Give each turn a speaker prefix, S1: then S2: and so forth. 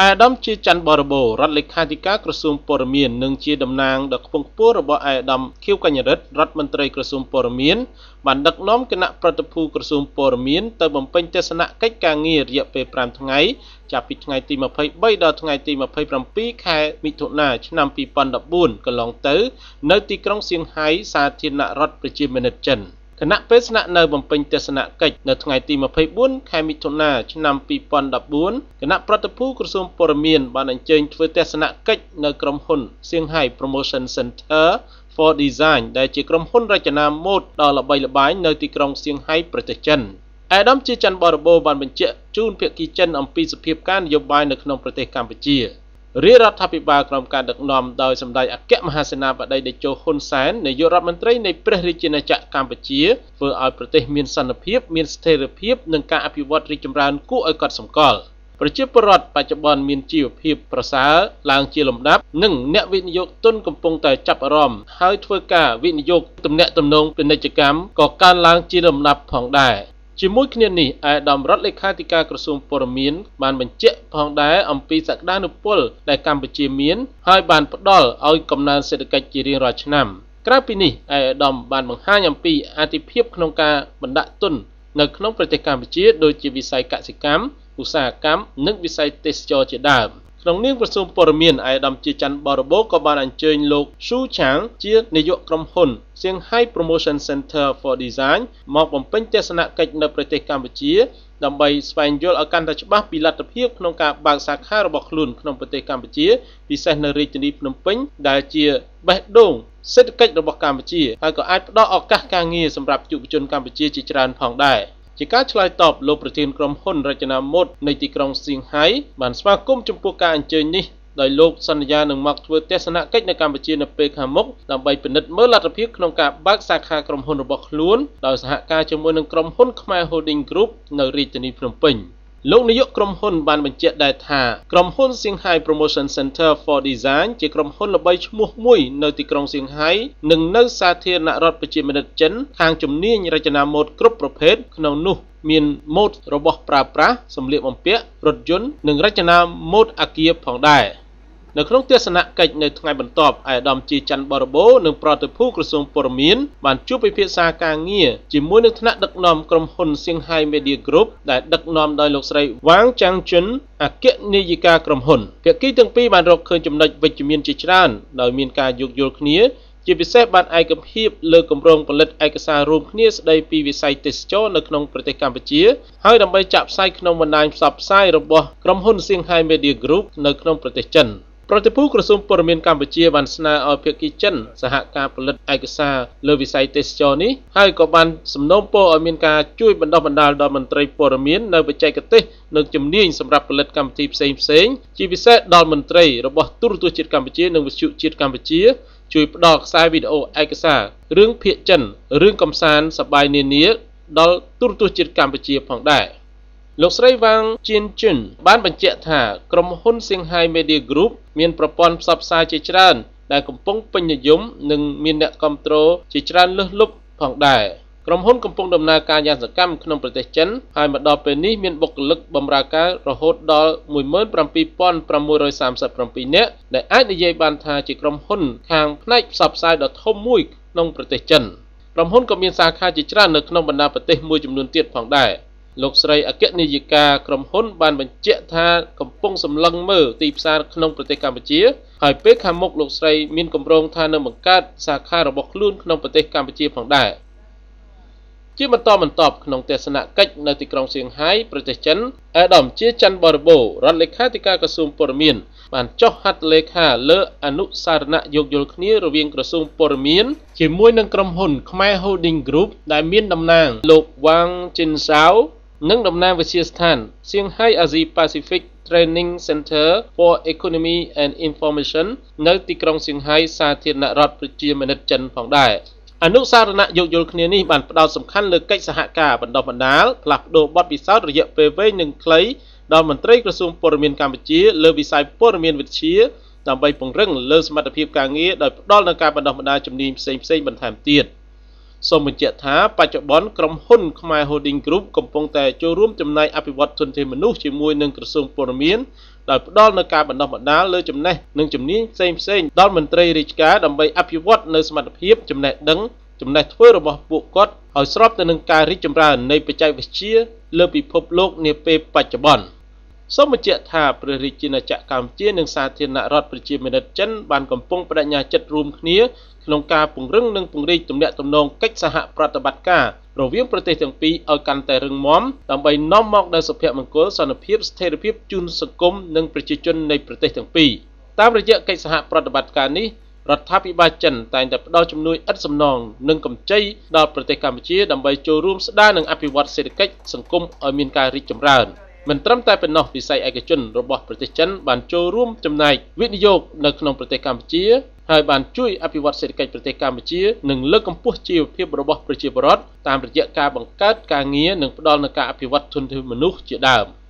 S1: អាដាមជាច័ន្ទបរិបូររដ្ឋលេខាធិការក្រសួងព័ត៌មាននិងជាតំណាងដ៏ខ្ពង់ខ្ពស់របស់អាដាមខៀវកញ្ញរិទ្ធរដ្ឋមន្ត្រីក្រសួងព័ត៌មានបានដឹកនាំគណៈប្រតិភូក្រសួងព័ត៌មានទៅបំពេញទស្សនកិច្ចការងាររយៈពេល5ថ្ងៃចាប់ពីថ្ងៃទី23ដល់ថ្ងៃទី27ខែមិថុនាឆ្នាំ2014កន្លងទៅនៅទីក្រុងសៀងហៃសាធារណរដ្ឋប្រជាមានិតចិន។ខណៈពេលស្នាក់នៅបំពេញទស្សនកិច្ចនៅថ្ងៃទី24ខែមិថុនាឆ្នាំ2014គណៈប្រតិភូក្រសួងព័ត៌មានបានអញ្ជើញធ្វើទស្សនកិច្ចនៅក្រុមហ៊ុន Shanghai Promotion Center for Design ដែលជាក្រុមហ៊ុនរចនាម៉ូដដ៏ល្បីល្បាញនៅទីក្រុងសៀងហៃប្រទេសចិនអេដាមជាច័ន្ទបរបូបានបញ្ជាក់ជូនភាគីចិនអំពីសភាពការនយោបាយនៅក្នុងប្រទេសកម្ពុជា។រាជរដ្ឋាភិបាលក្រោមការដឹកនាំដោយសម្ដេចអគ្គមហាសេនាបតីតេជោហ៊ុនសែននាយករដ្ឋមន្ត្រីនៃព្រះរាជាណាចក្រកម្ពុជាធ្វើឲ្យប្រទេសមានសន្តិភាពមានស្ថិរភាពនិងការអភិវឌ្ឍរីកចម្រើន គួរឲ្យកត់សម្គាល់ប្រជាពលរដ្ឋបច្ចុប្បន្នមានជីវភាពប្រសើរឡើងជាលំដាប់និងអ្នកវិនិយោគទុនកំពុងតែចាប់អារម្មណ៍ហើយធ្វើការវិនិយោគទំនាក់ទំនងពាណិជ្ជកម្មក៏កើនឡើងជាលំដាប់ផងដែរជាមួយគ្នានេះឯកឧត្តមរដ្ឋលេខាធិការក្រសួងព័ត៌មានបានបញ្ជាក់ផងដែរអំពីសក្តានុពលដែលកម្ពុជាមានហើយបានផ្ដល់ឲ្យកំណើនសេដ្ឋកិច្ចជារៀងរាល់ឆ្នាំក្រៅពីនេះឯកឧត្តមបានបង្ហាញអំពីអតិភិបក្នុងការបណ្ដាក់ទុននៅក្នុងប្រទេសកម្ពុជាដូចជាវិស័យកសិកម្មឧស្សាហកម្មនិងវិស័យទេសចរជាដើម។ក្នុងនាមក្រសួងព័ត៌មានឯកឧត្តមជាច័ន្ទបរិបូរក៏បានអញ្ជើញលោកស៊ូឆាង ជានាយកក្រុមហ៊ុន Shanghai Promotion Center for Design មកបំពេញទស្សនកិច្ចនៅប្រទេសកម្ពុជាដើម្បីស្វែងយល់ឲ្យកាន់តែច្បាស់ពីលទ្ធភាពក្នុងការបើកសាខារបស់ខ្លួនក្នុងប្រទេសកម្ពុជាពិសេសនៅរាជធានីភ្នំពេញដែលជាបេះដូងសេដ្ឋកិច្ចរបស់កម្ពុជាហើយក៏អាចផ្តល់ឱកាសការងារសម្រាប់យុវជនកម្ពុជាជាច្រើនផងដែរ។ជាការឆ្លើយតបលោកប្រធានក្រុមហ៊ុនរចនាម៉ូដនៃទីក្រុងសៀងហៃបានស្វាគមន៍ចំពោះការអញ្ជើញនេះដោយលោកសន្យានឹងមកធ្វើទស្សនកិច្ចនៅកម្ពុជានៅពេលខាងមុខដើម្បីពិនិត្យមើលលទ្ធភាពក្នុងការបើកសាខាក្រុមហ៊ុនរបស់ខ្លួនដោយសហការជាមួយនឹងក្រុមហ៊ុនខ្មែរ Holding Group នៅរាជធានីភ្នំពេញ។លោកនាយកក្រុមហ៊ុនបានបញ្ជាក់ដែរថាក្រុមហ៊ុន Shanghai Promotion Center for Design ជាក្រុមហ៊ុនល្បីឈ្មោះមួយនៅទីក្រុងសៀងហៃនិងនៅសាធារណរដ្ឋប្រជាមានិតចិន ខាងជំនាញរចនាម៉ូដគ្រប់ប្រភេទក្នុងនោះមានម៉ូដរបស់ប្រើប្រាស់សម្លៀកបំពាក់រថយន្តនិងរចនាម៉ូដអាគារផងដែរ។នៅក្នុងទស្សនកិច្ចនៅថ្ងៃបន្ទាប់ឯកឧត្តមជីច័ន្ទបរបូនិងប្រតិភូក្រសួងព័ត៌មានបានជួបពិភាក្សាការងារជាមួយនឹងថ្នាក់ដឹកនាំក្រុមហ៊ុន Shanghai Media Group ដែលដឹកនាំដោយលោកស្រីវ៉ាងចាងជុនអគ្គនាយិកាក្រុមហ៊ុនភាគីទាំងពីរបានរកឃើញចំណុចវិជ្ជមានជាច្រើនដោយមានការយោគយល់គ្នាជាពិសេសបានឯកភាពលើគម្រោងផលិតឯកសាររួមគ្នាស្ដីពីវិស័យទេសចរនៅក្នុងប្រទេសកម្ពុជាហើយដើម្បីចាក់ផ្សាយក្នុងបណ្ដាញផ្សព្វផ្សាយរបស់ក្រុមហ៊ុន Shanghai Media Group នៅក្នុងប្រទេសចិន។ប្រតិភូក្រសួងព័ត៌មានកម្ពុជាបានស្នើឲ្យភាគីចិនសហការផលិតឯកសារលើវិស័យទេសចរនេះហើយក៏បានសំណូមពរឲ្យមានការជួយបណ្ដុះបណ្ដាលដល់មន្ត្រីព័ត៌មាននៅបច្ចេកទេសនិងជំនាញសម្រាប់ផលិតកម្មវិធីផ្សេងៗជាពិសេសដល់មន្ត្រីរបស់ទូរទស្សន៍ជាតិកម្ពុជា និងវិទ្យុជាតិកម្ពុជា ជួយផ្ដល់ខ្សែវីដេអូឯកសាររឿងភាគចិនរឿងកំសាន្តសប្បាយនានាដល់ទូរទស្សន៍ជាតិកម្ពុជាផងដែរ។លោកស្រីវ៉ាងជៀនជិនបាន បញ្ជាក់ថាក្រុមហ៊ុន Shanghai Media Group មានប្រព័ន្ធផ្សព្វផ្សាយជាច្រើន ដែល កំពុងពេញនិយមនិងមានអ្នកគ្រប់គ្រងជាច្រើនលើសលប់ផងដែរក្រុមហ៊ុនកំពុងដំណើរការយ៉ាងសកម្មក្នុងប្រទេសចិនហើយមកដល់ពេលនេះមានបុគ្គលិកបម្រើការរហូតដល់17637នាក់ដែលអាចនិយាយបានថាជាក្រុមហ៊ុន ខាងផ្នែកផ្សព្វផ្សាយដ៏ធំមួយក្នុងប្រទេសចិនក្រុមហ៊ុនក៏មានសាខាជាច្រើននៅក្នុងបណ្ដាប្រទេស មួយចំនួនទៀតផងដែរ។លោកស្រីអគ្គនាយិកាក្រុមហ៊ុន បានបញ្ជាក់ថាកំពុងសម្លឹងមើលទីផ្សារក្នុងប្រទេសកម្ពុជាហើយពេលខាងមុខលោកស្រីមានគម្រោងថានឹងបង្កើតសាខារបស់ខ្លួនក្នុងប្រទេសកម្ពុជាផងដែរជាបន្តបន្ទាប់ក្នុងទស្សនកិច្ចនៅទីក្រុងសៀងហៃប្រទេសចិនអេដាមជាច័ន្ទបរិបូររដ្ឋលេខាធិការក្រសួងព័ត៌មាន បានចុះហត្ថលេខាលើអនុសារណៈយោគយល់គ្នារវាង ក្រសួងព័ត៌មាន ជាមួយនឹងក្រុមហ៊ុន ខ្មែរ Holding Group ដែលមានតំណាងលោកវ៉ាងជិនសាវនិងដំណាមវិទ្យាស្ថាន Shanghai Asia Pacific Training Center for Economy and Information នៅ ទីក្រុងសៀងហៃសាធារណរដ្ឋប្រជាមានិតចិនផងដែរអនុសារណៈយោគយល់គ្នានេះបានផ្ដោតសំខាន់លើកិច្ចសហការបណ្ដុះបណ្ដាលផ្លាស់ប្ដូរបទពិសោធន៍រយៈពេលវែងនិងខ្លីដល់មន្ត្រីក្រសួងព័ត៌មានកម្ពុជាលើវិស័យព័ត៌មានវិទ្យាដើម្បីពង្រឹងលើសមត្ថភាពការងារដោយផ្ដល់នូវការបណ្ដុះបណ្ដាលជំនាញផ្សេងៗបន្ថែមទៀត។សូមបញ្ជាក់ថាបច្ចុប្បន្នក្រុមហ៊ុនខ្មែរ Holding Group កំពុងតែចូលរួមចំណែកអភិវឌ្ឍធនធានមនុស្សជាមួយនឹងក្រសួងព័ត៌មានដោយផ្ដល់នូវការបណ្ដុះបណ្ដាលលើចំណេះនិងជំនាញផ្សេងៗដល់មន្ត្រីរាជការដើម្បីអភិវឌ្ឍនូវសមត្ថភាពចំណេះដឹងចំណេះធ្វើរបស់ពួកគាត់ឲ្យស្របទៅនឹងការរីកចម្រើននៃបច្ចេកវិទ្យាលើពិភពលោកនាពេលបច្ចុប្បន្នសូមបញ្ជាក់ថាព្រះរាជាណាចក្រកម្ពុជានិងសាធារណរដ្ឋប្រជាមានិតចិនបានកំពុងបដិញ្ញាចិត្តរួមគ្នាក្នុងការពង្រឹងនិងពង្រីកទំនាក់ទំនងកិច្ចសហប្រតិបត្តិការរវាងប្រទេសទាំងពីរឲ្យកាន់តែរឹងមាំដើម្បីនាំមកនូវសុភមង្គលសន្តិភាពស្ថិរភាពជូនសង្គមនិងប្រជាជននៃប្រទេសទាំងពីរតាមរយៈកិច្ចសហប្រតិបត្តិការនេះរដ្ឋាភិបាលចិនតែងតែផ្ដល់ជំនួយឥតសំណងនិងកម្ចីដល់ប្រទេសកម្ពុជាដើម្បីចូលរួមស្ដារនិងអភិវឌ្ឍសេដ្ឋកិច្ចសង្គមឲ្យមានការរីកចម្រើន។មិនត្រឹមតែប៉ុណ្ណោះវិស័យឯកជនរបស់ប្រទេសចិនបានចូលរួមចំណែកវិនិយោគនៅក្នុងប្រទេសកម្ពុជាហើយបានជួយអភិវឌ្ឍសេដ្ឋកិច្ចប្រទេសកម្ពុជានិងលើកកម្ពស់ជីវភាពរបស់ប្រជាពលរដ្ឋតាមរយៈការបង្កើតការងារនិងផ្តល់នូវការអភិវឌ្ឍធនធានមនុស្សជាដើម។